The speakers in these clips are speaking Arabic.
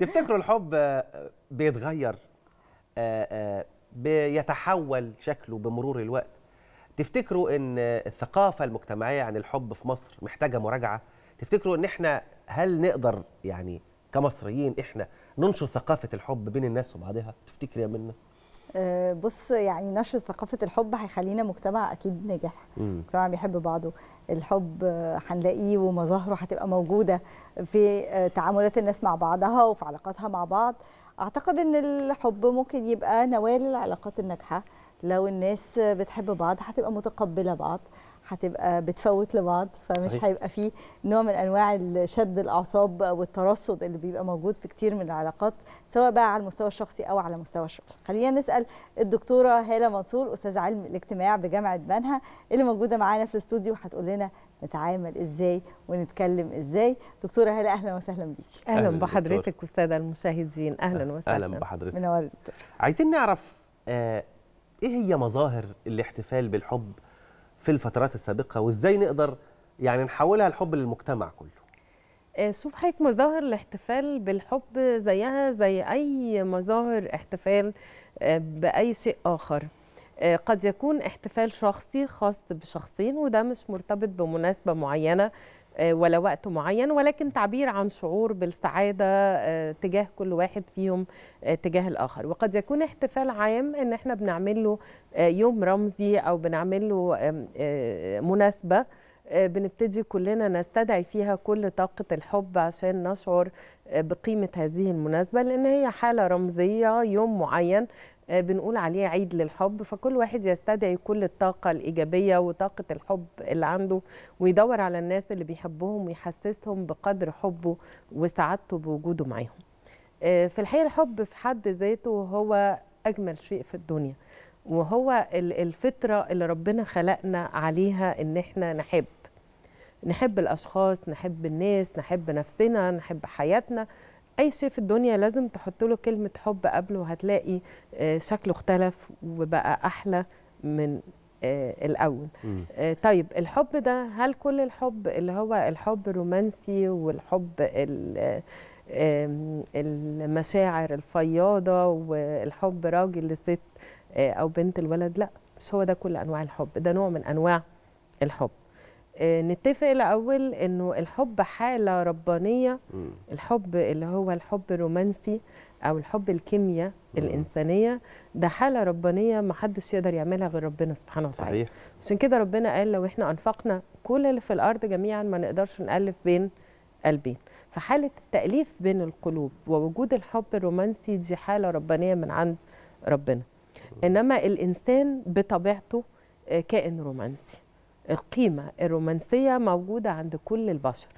تفتكروا الحب آه، بيتغير آه، آه، بيتحول شكله بمرور الوقت تفتكروا ان الثقافه المجتمعيه عن الحب في مصر محتاجه مراجعه تفتكروا ان احنا هل نقدر يعني كمصريين احنا ننشر ثقافه الحب بين الناس وبعضها تفتكر يا منى آه، بص يعني نشر ثقافة الحب هيخلينا مجتمع أكيد ناجح مجتمع بيحب بعضه الحب آه، هنلاقيه ومظاهره هتبقى موجودة في آه، تعاملات الناس مع بعضها وفي علاقاتها مع بعض أعتقد أن الحب ممكن يبقى نواة للعلاقات الناجحة لو الناس بتحب بعض هتبقى متقبله بعض هتبقى بتفوت لبعض فمش صحيح. هيبقى فيه نوع من انواع شد الاعصاب والترصد اللي بيبقى موجود في كتير من العلاقات سواء بقى على المستوى الشخصي او على مستوى الشغل خلينا نسال الدكتوره هاله منصور استاذ علم الاجتماع بجامعه بنها اللي موجوده معانا في الاستوديو هتقول لنا نتعامل ازاي ونتكلم ازاي دكتوره هاله اهلا وسهلا بيك اهلا, أهلا بحضرتك استاذه المشاهدين اهلا وسهلا اهلا بحضرتك منور دكتور عايزين نعرف آه إيه هي مظاهر الاحتفال بالحب في الفترات السابقة وإزاي نقدر يعني نحولها الحب للمجتمع كله آه، شوف حضرتك مظاهر الاحتفال بالحب زيها زي أي مظاهر احتفال آه، بأي شيء آخر آه، قد يكون احتفال شخصي خاص بشخصين وده مش مرتبط بمناسبة معينة ولا وقت معين ولكن تعبير عن شعور بالسعاده آه، تجاه كل واحد فيهم آه، تجاه الاخر وقد يكون احتفال عام ان احنا بنعمل له آه، يوم رمزي او بنعمل له مناسبه بنبتدي كلنا نستدعي فيها كل طاقة الحب عشان نشعر بقيمة هذه المناسبة لأن هي حالة رمزية يوم معين آه، بنقول عليه عيد للحب فكل واحد يستدعي كل الطاقة الإيجابية وطاقة الحب اللي عنده ويدور على الناس اللي بيحبهم ويحسسهم بقدر حبه وسعادته بوجوده معاهم آه، في الحقيقة الحب في حد ذاته هو أجمل شيء في الدنيا وهو الفطرة اللي ربنا خلقنا عليها إن إحنا نحب نحب الأشخاص نحب الناس نحب نفسنا نحب حياتنا اي شيء في الدنيا لازم تحط له كلمه حب قبله هتلاقي آه، شكله اختلف وبقى احلى من آه، الاول آه، طيب الحب ده هل كل الحب اللي هو الحب الرومانسي والحب المشاعر الفياضه والحب راجل لست او بنت الولد لا مش هو ده كل انواع الحب ده نوع من انواع الحب آه، نتفق الاول انه الحب حاله ربانيه الحب اللي هو الحب الرومانسي او الحب الكيمياء الانسانيه ده حاله ربانيه ما حدش يقدر يعملها غير ربنا سبحانه وتعالى صحيح عشان كده ربنا قال لو احنا انفقنا كل اللي في الارض جميعا ما نقدرش نالف بين قلبين فحاله التاليف بين القلوب ووجود الحب الرومانسي دي حاله ربانيه من عند ربنا انما الانسان بطبيعته آه، كائن رومانسي القيمه الرومانسيه موجوده عند كل البشر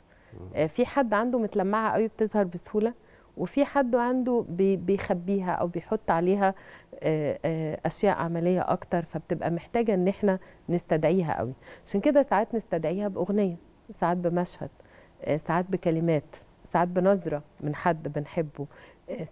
آه، في حد عنده متلمعه قوي بتظهر بسهوله وفي حد عنده بيخبيها او بيحط عليها آه، آه، اشياء عمليه اكتر فبتبقى محتاجه ان احنا نستدعيها قوي عشان كده ساعات نستدعيها باغنيه ساعات بمشهد ساعات بكلمات ساعات بنظره من حد بنحبه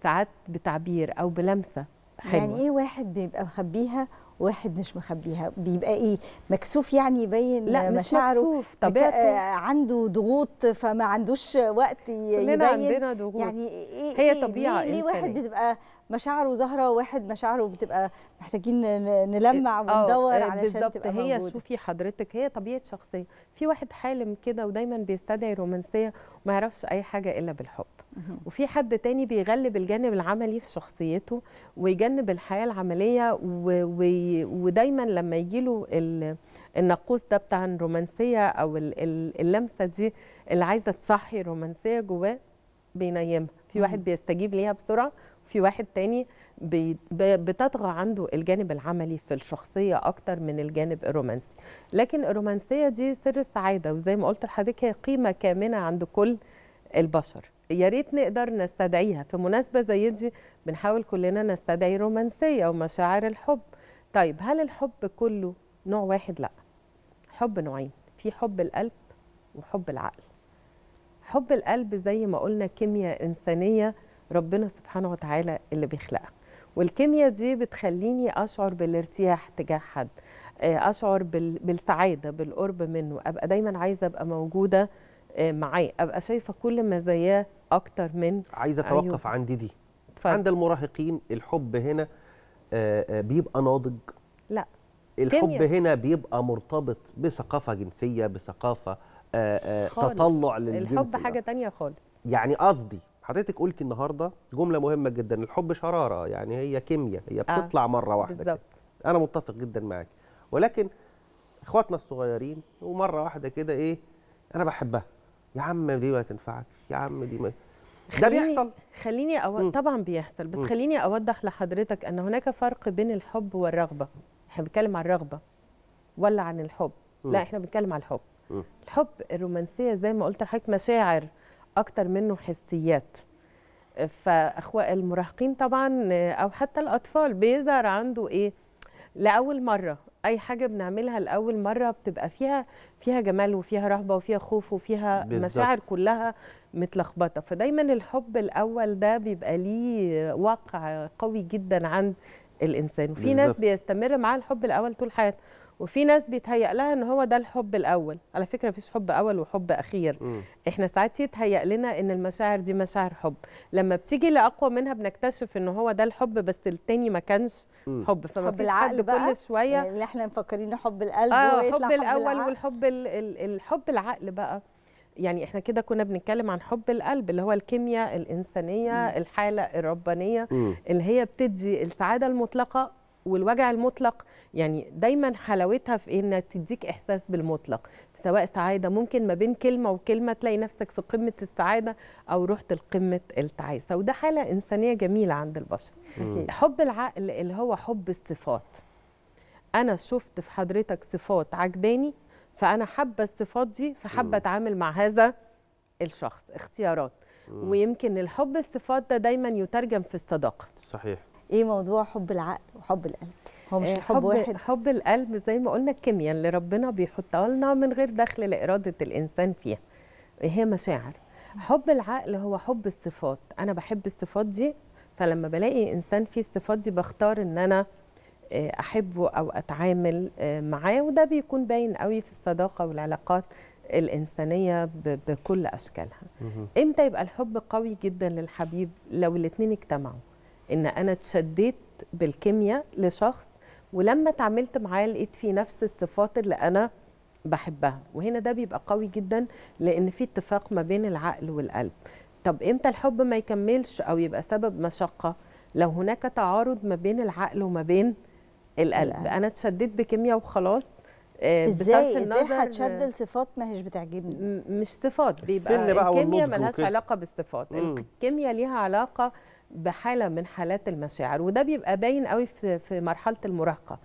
ساعات بتعبير او بلمسه يعني حلوة. يعني ايه واحد بيبقى مخبيها واحد مش مخبيها بيبقى ايه مكسوف يعني يبين لا مشاعره مش مكسوف طبيعته آه، عنده ضغوط فما عندوش وقت يبين عندنا ضغوط يعني إيه هي إيه، طبيعه ليه, ليه واحد بتبقى مشاعره ظاهره وواحد مشاعره بتبقى محتاجين نلمع آه، وندور آه، علشان بالزبط. تبقى هي موجودة. شوفي حضرتك هي طبيعه شخصيه في واحد حالم كده ودايما بيستدعي رومانسيه وما يعرفش اي حاجه الا بالحب وفي حد تاني بيغلب الجانب العملي في شخصيته ويجنب الحياه العمليه و... و... ودايما لما يجيله ال... النقوص ده بتاع الرومانسيه او اللمسه دي اللي عايزه تصحي الرومانسيه جواه بينيمها في واحد بيستجيب ليها بسرعه في واحد تاني بتطغى عنده الجانب العملي في الشخصية أكتر من الجانب الرومانسي لكن الرومانسية دي سر السعادة وزي ما قلت لحضرتك هي قيمة كامنة عند كل البشر يا ريت نقدر نستدعيها في مناسبه زي دي بنحاول كلنا نستدعي رومانسيه ومشاعر الحب طيب هل الحب كله نوع واحد لا حب نوعين في حب القلب وحب العقل حب القلب زي ما قلنا كيمياء انسانيه ربنا سبحانه وتعالى اللي بيخلقها والكيمياء دي بتخليني اشعر بالارتياح تجاه حد آه، اشعر بالسعاده بالقرب منه ابقى دايما عايزه ابقى موجوده آه، معي ابقى شايفه كل مزاياه اكتر من عايزه اتوقف عيوب. عند دي اتفضل. عند المراهقين الحب هنا آه، آه، بيبقى ناضج لا الحب كيميا. هنا بيبقى مرتبط بثقافه جنسيه بثقافه تطلع للجنس الحب حاجه تانية خالص يعني قصدي حضرتك قلتي النهارده جمله مهمه جدا الحب شراره يعني هي كيمياء هي بتطلع آه. مره واحده بالظبط انا متفق جدا معاك ولكن اخواتنا الصغيرين ومره واحده كده ايه انا بحبها يا عم دي ما تنفعكش يا عم دي ما ده بيحصل خليني أو... طبعا بيحصل بس م. خليني اوضح لحضرتك ان هناك فرق بين الحب والرغبه احنا بنتكلم عن الرغبه ولا عن الحب م. لا احنا بنتكلم عن الحب م. الحب الرومانسيه زي ما قلت لحضرتك مشاعر اكتر منه حسيات فاخوة المراهقين طبعا او حتى الاطفال بيظهر عنده ايه لاول مره اي حاجه بنعملها لاول مره بتبقى فيها فيها جمال وفيها رهبه وفيها خوف وفيها بالزبط. مشاعر كلها متلخبطه فدايما الحب الاول ده بيبقى ليه واقع قوي جدا عند الانسان وفي ناس بيستمر معاه الحب الاول طول حياته وفي ناس بيتهيأ لها ان هو ده الحب الاول على فكره مفيش حب اول وحب اخير م. احنا ساعات يتهيأ لنا ان المشاعر دي مشاعر حب لما بتيجي لاقوى منها بنكتشف ان هو ده الحب بس التاني ما كانش م. حب فما فيش حد حب كل شويه يعني احنا مفكرين حب القلب آه ويطلع حب, حب الاول العقل. والحب الـ الـ الحب العقل بقى يعني احنا كده كنا بنتكلم عن حب القلب اللي هو الكيمياء الانسانيه م. الحاله الربانيه م. اللي هي بتدي السعاده المطلقه والوجع المطلق يعني دايما حلاوتها في إيه؟ انها تديك احساس بالمطلق سواء سعاده ممكن ما بين كلمه وكلمه تلاقي نفسك في قمه السعاده او رحت لقمه التعاسه وده حاله انسانيه جميله عند البشر حب العقل اللي هو حب الصفات انا شفت في حضرتك صفات عجباني فانا حابه الصفات دي فحابه اتعامل مع هذا الشخص اختيارات ويمكن الحب الصفات ده دا دايما يترجم في الصداقه صحيح ايه موضوع حب العقل وحب القلب هو مش آه، حب, حب واحد حب القلب زي ما قلنا الكيمياء اللي ربنا بيحطها لنا من غير دخل لاراده الانسان فيها هي مشاعر حب العقل هو حب الصفات انا بحب الصفات دي فلما بلاقي انسان فيه الصفات دي بختار ان انا آه، احبه او اتعامل آه، معاه وده بيكون باين قوي في الصداقه والعلاقات الانسانيه بكل اشكالها امتى يبقى الحب قوي جدا للحبيب لو الاثنين اجتمعوا ان انا اتشديت بالكيمياء لشخص ولما اتعاملت معاه لقيت فيه نفس الصفات اللي انا بحبها وهنا ده بيبقى قوي جدا لان في اتفاق ما بين العقل والقلب طب امتى الحب ما يكملش او يبقى سبب مشقه لو هناك تعارض ما بين العقل وما بين القلب انا اتشددت بكيمياء وخلاص آه، ازاي ازاي هتشد لصفات ما هيش بتعجبني مش صفات بيبقى الكيمياء ملهاش علاقه بالصفات الكيمياء ليها علاقه بحاله من حالات المشاعر وده بيبقى باين قوي في مرحله المراهقه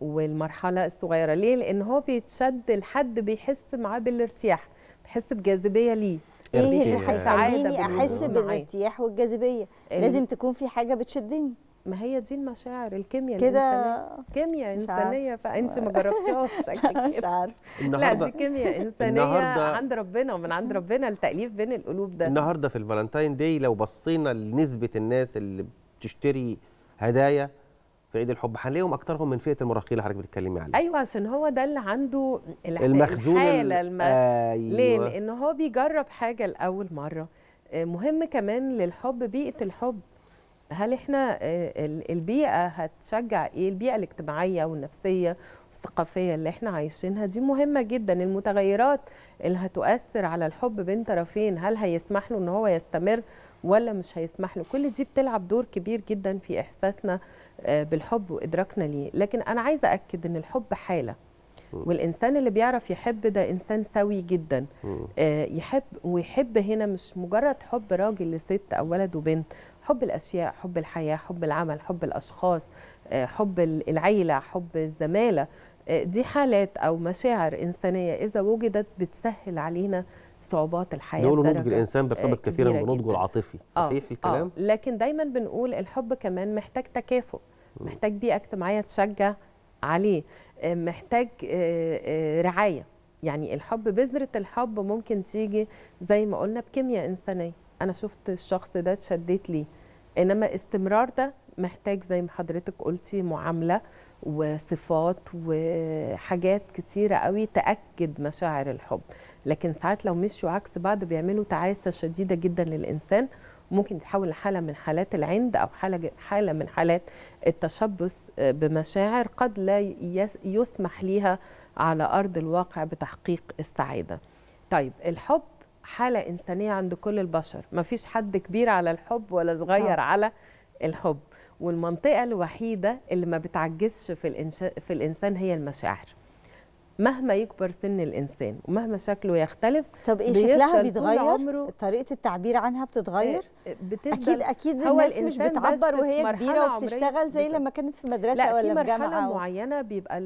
والمرحله الصغيره ليه لان هو بيتشد لحد بيحس معاه بالارتياح بيحس بجاذبيه ليه ايه اللي إيه هيساعدني احس بالارتياح والجاذبيه لازم تكون في حاجه بتشدني ما هي دي المشاعر الكيمياء كده كيمياء انسانيه فانت ما جربتيهاش مش عارف لا دي كيمياء انسانيه عند ربنا ومن عند ربنا التاليف بين القلوب ده النهارده في الفالنتاين داي لو بصينا لنسبه الناس اللي بتشتري هدايا في عيد الحب هنلاقيهم اكترهم من فئه المراهقين اللي حضرتك بتتكلمي عليها ايوه عشان هو ده اللي عنده المخزون الحاله الم... أيوة. ليه لان هو بيجرب حاجه لاول مره آه، مهم كمان للحب بيئه الحب هل احنا آه، البيئه هتشجع ايه البيئه الاجتماعيه والنفسيه الثقافية اللي احنا عايشينها دي مهمة جدا المتغيرات اللي هتؤثر على الحب بين طرفين هل هيسمح له ان هو يستمر ولا مش هيسمح له كل دي بتلعب دور كبير جدا في احساسنا آه، بالحب وادراكنا ليه لكن انا عايزة اكد ان الحب حالة والانسان اللي بيعرف يحب ده انسان سوي جدا آه يحب ويحب هنا مش مجرد حب راجل لست او ولد وبنت حب الاشياء حب الحياه حب العمل حب الاشخاص آه حب العيله حب الزماله آه دي حالات او مشاعر انسانيه اذا وجدت بتسهل علينا صعوبات الحياه نقول نضج الانسان آه، بيرتبط كثيرا بنضجه العاطفي آه، صحيح آه الكلام آه لكن دايما بنقول الحب كمان محتاج تكافؤ محتاج بيئه اجتماعيه تشجع عليه آه، محتاج آه، آه، رعايه يعني الحب بذره الحب ممكن تيجي زي ما قلنا بكيمياء انسانيه انا شفت الشخص ده اتشديت ليه انما استمرار ده محتاج زي ما حضرتك قلتي معامله وصفات وحاجات كتيره قوي تاكد مشاعر الحب لكن ساعات لو مشوا عكس بعض بيعملوا تعاسه شديده جدا للانسان وممكن تتحول لحاله من حالات العند او حاله حاله من حالات التشبث آه، بمشاعر قد لا يسمح ليها على ارض الواقع بتحقيق السعاده. طيب الحب حاله انسانيه عند كل البشر، ما فيش حد كبير على الحب ولا صغير على الحب، والمنطقه الوحيده اللي ما بتعجزش في, في الانسان هي المشاعر. مهما يكبر سن الانسان ومهما شكله يختلف طب ايه شكلها بيتغير طريقه التعبير عنها بتتغير آه، آه، اكيد اكيد هو الناس مش بتعبر وهي كبيره وبتشتغل زي لما كانت في مدرسه لا ولا في, في جامعه مرحله معينه بيبقى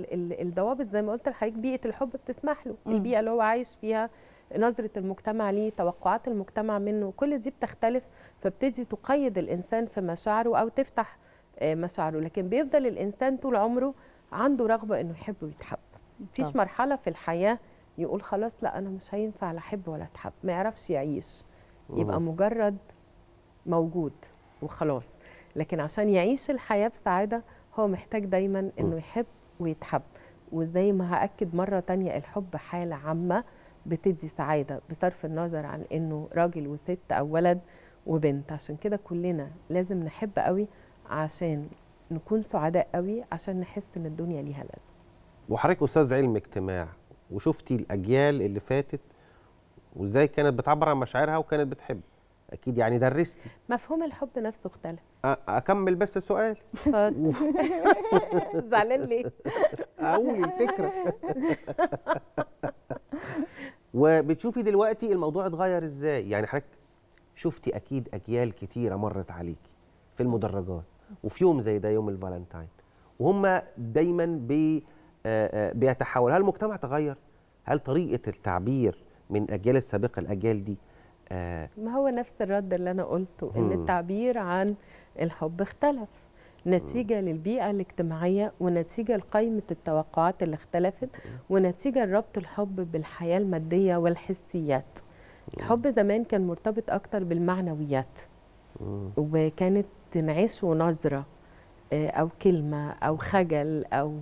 الضوابط زي ما قلت لحضرتك بيئه الحب بتسمح له م. البيئه اللي هو عايش فيها نظره المجتمع ليه توقعات المجتمع منه كل دي بتختلف فبتدي تقيد الانسان في مشاعره او تفتح آه، مشاعره لكن بيفضل الانسان طول عمره عنده رغبه انه يحب ويتحب مفيش مرحله في الحياه يقول خلاص لا انا مش هينفع لا احب ولا اتحب ما يعرفش يعيش يبقى مجرد موجود وخلاص لكن عشان يعيش الحياه بسعاده هو محتاج دايما انه يحب ويتحب وزي ما هاكد مره تانية الحب حاله عامه بتدي سعاده بصرف النظر عن انه راجل وست او ولد وبنت عشان كده كلنا لازم نحب قوي عشان نكون سعداء قوي عشان نحس ان الدنيا ليها لازمه وحضرتك استاذ علم اجتماع وشفتي الاجيال اللي فاتت وازاي كانت بتعبر عن مشاعرها وكانت بتحب اكيد يعني درستي مفهوم الحب نفسه اختلف اكمل بس السؤال زعلان ليه اقول الفكره وبتشوفي دلوقتي الموضوع اتغير ازاي يعني حضرتك شفتي اكيد اجيال كتيره مرت عليكي في المدرجات وفي يوم زي ده يوم الفالنتاين وهم دايما بي آه، آه، بيتحول هل المجتمع تغير هل طريقه التعبير من الاجيال السابقه الاجيال دي آه، ما هو نفس الرد اللي انا قلته ان التعبير عن الحب اختلف نتيجه للبيئه الاجتماعيه ونتيجه لقائمه التوقعات اللي اختلفت ونتيجه لربط الحب بالحياه الماديه والحسيات الحب زمان كان مرتبط اكتر بالمعنويات وكانت تنعشه نظره او كلمه او خجل او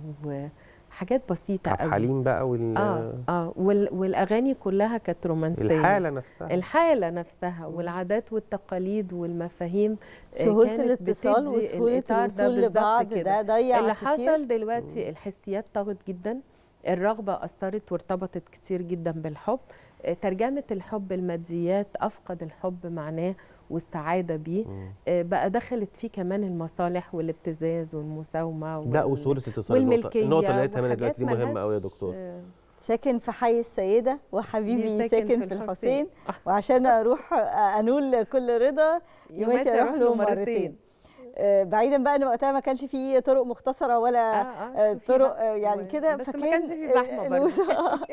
حاجات بسيطه قوي حليم بقى وال اه اه وال... والاغاني كلها كانت رومانسيه الحاله نفسها الحاله نفسها والعادات والتقاليد والمفاهيم آه، سهوله الاتصال وسهوله الوصول لبعض ده ضيع اللي كتير. حصل دلوقتي الحسيات طغت جدا الرغبه اثرت وارتبطت كتير جدا بالحب آه، ترجمه الحب الماديات افقد الحب معناه واستعاده بيه آه، بقى دخلت فيه كمان المصالح والابتزاز والمساومه لا وصوره الانتصار والملكيه النقطه اللي قالتها دلوقتي دي مهمه قوي يا دكتور آه، ساكن في حي السيده وحبيبي ساكن, في الحسين وعشان اروح انول كل رضا يوماتي اروح له مرتين آه، بعيدا بقى ان وقتها ما كانش في طرق مختصره ولا آه آه طرق يعني كده فكان ما كانش في زحمه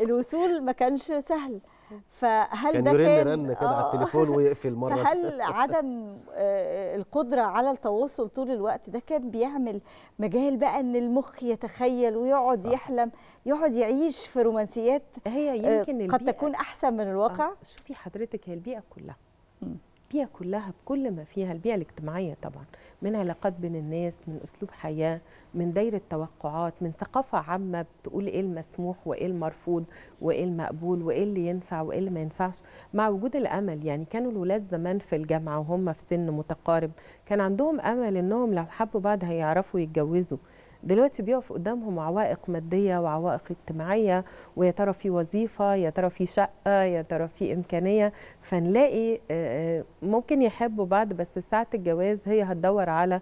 الوصول ما كانش سهل فهل كان ده كان يرن كده على آه، التليفون ويقفل مره فهل عدم آه، القدره على التواصل طول الوقت ده كان بيعمل مجال بقى ان المخ يتخيل ويقعد صح. يحلم يقعد يعيش في رومانسيات هي آه، يمكن قد تكون احسن من الواقع شوفي حضرتك هي البيئه كلها البيئه كلها بكل ما فيها البيئه الاجتماعيه طبعا من علاقات بين الناس من اسلوب حياه من دايره توقعات من ثقافه عامه بتقول ايه المسموح وايه المرفوض وايه المقبول وايه اللي ينفع وايه اللي ما ينفعش مع وجود الامل يعني كانوا الولاد زمان في الجامعه وهم في سن متقارب كان عندهم امل انهم لو حبوا بعض هيعرفوا يتجوزوا دلوقتي بيقف قدامهم عوائق ماديه وعوائق اجتماعيه ويا ترى في وظيفه يا ترى في شقه يا ترى في امكانيه فنلاقي آه، آه، ممكن يحبوا بعض بس ساعه الجواز هي هتدور على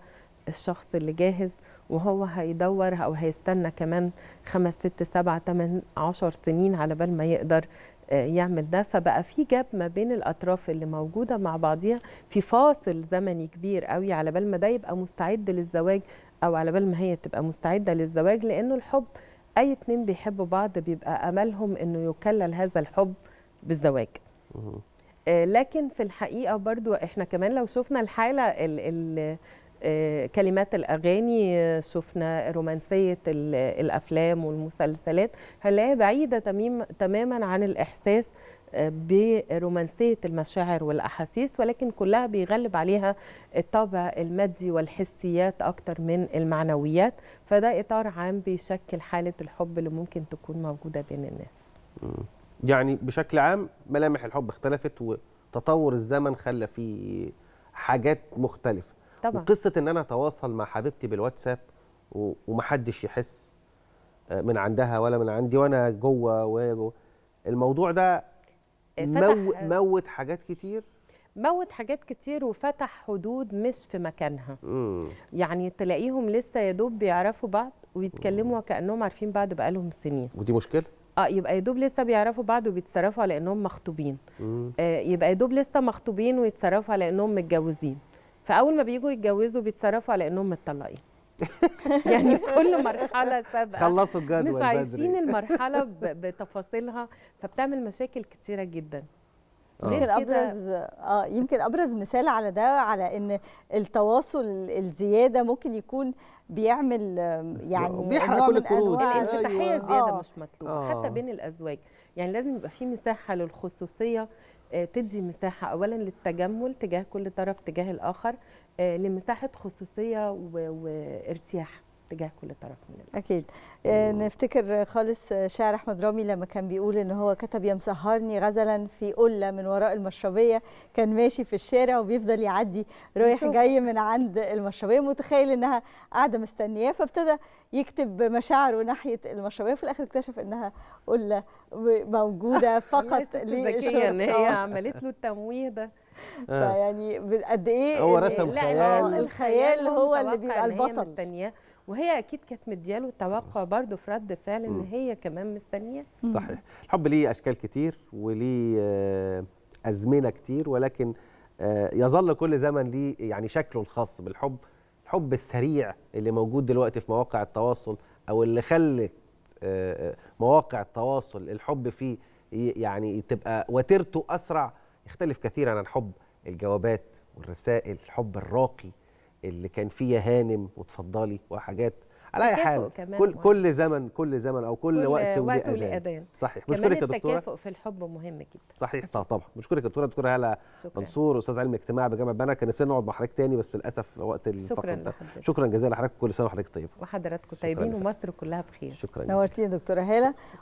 الشخص اللي جاهز وهو هيدور او هيستنى كمان خمس ست سبعة ثمان عشر سنين على بال ما يقدر آه، يعمل ده فبقى في جاب ما بين الاطراف اللي موجوده مع بعضيها في فاصل زمني كبير قوي على بال ما ده يبقى مستعد للزواج او على بال ما هي تبقى مستعده للزواج لانه الحب اي اتنين بيحبوا بعض بيبقى املهم انه يكلل هذا الحب بالزواج آه، لكن في الحقيقه برضو احنا كمان لو شفنا الحاله آه، كلمات الأغاني شفنا آه، رومانسية الأفلام والمسلسلات هنلاقيها بعيدة تماما عن الإحساس آه، برومانسية المشاعر والأحاسيس ولكن كلها بيغلب عليها الطابع المادي والحسيات أكتر من المعنويات فده إطار عام بيشكل حالة الحب اللي ممكن تكون موجودة بين الناس يعني بشكل عام ملامح الحب اختلفت وتطور الزمن خلى في حاجات مختلفة طبعا وقصه ان انا اتواصل مع حبيبتي بالواتساب ومحدش يحس آه، من عندها ولا من عندي وانا جوه وهي جوه الموضوع ده آه، مو آه، موت حاجات كتير موت حاجات كتير وفتح حدود مش في مكانها مم. يعني تلاقيهم لسه يا دوب بيعرفوا بعض ويتكلموا كانهم عارفين بعض بقالهم سنين ودي مشكله اه يبقى يا دوب لسه بيعرفوا بعض وبيتصرفوا على انهم مخطوبين آه يبقى يا دوب لسه مخطوبين ويتصرفوا على انهم متجوزين فاول ما بييجوا يتجوزوا بيتصرفوا على انهم متطلقين يعني كل مرحله سابقه خلصوا الجدول مش عايشين المرحله بتفاصيلها فبتعمل مشاكل كتيره جدا يمكن ابرز اه يمكن ابرز مثال على ده على ان التواصل الزياده ممكن يكون بيعمل يعني بيحرق كل القروض الانفتاحيه أيوة. زياده آه. مش مطلوبه آه. حتى بين الازواج يعني لازم يبقى في مساحه للخصوصيه آه، تدي مساحه اولا للتجمل تجاه كل طرف تجاه الاخر آه، لمساحه خصوصيه وارتياح تجاه كل طرف مننا اكيد آه، نفتكر خالص شاعر احمد رامي لما كان بيقول ان هو كتب يا مسهرني غزلا في قله من وراء المشربيه كان ماشي في الشارع وبيفضل يعدي رايح جاي من عند المشربيه متخيل انها قاعده مستنياه فابتدى يكتب مشاعره ناحيه المشربيه في الاخر اكتشف انها قله موجوده فقط للشرطه ان هي آه. عملت له التمويه ده آه. فيعني قد ايه هو رسم خيال الخيال هو اللي بيبقى البطل وهي اكيد كانت مدياله توقع برضه في رد فعل ان هي كمان مستنيه صحيح الحب ليه اشكال كتير وليه آه، ازمنه كتير ولكن آه، يظل كل زمن ليه يعني شكله الخاص بالحب الحب السريع اللي موجود دلوقتي في مواقع التواصل او اللي خلت آه، مواقع التواصل الحب فيه يعني تبقى وتيرته اسرع يختلف كثيرا عن حب الجوابات والرسائل الحب الراقي اللي كان فيه هانم وتفضلي وحاجات على اي حال كل كل زمن كل زمن او كل, كل وقت وقت اذان صحيح بشكرك يا دكتوره التكافؤ في الحب مهم جدا صحيح طبعا بشكرك يا دكتوره دكتوره هلا منصور استاذ علم اجتماع بجامعه بنا كان نفسنا نقعد مع حضرتك تاني بس للاسف وقت الفقره شكرا شكرا جزيلا لحضرتك كل سنه وحضرتك طيبه وحضراتكم طيبين ومصر كلها بخير شكرا نورتيني دكتوره هاله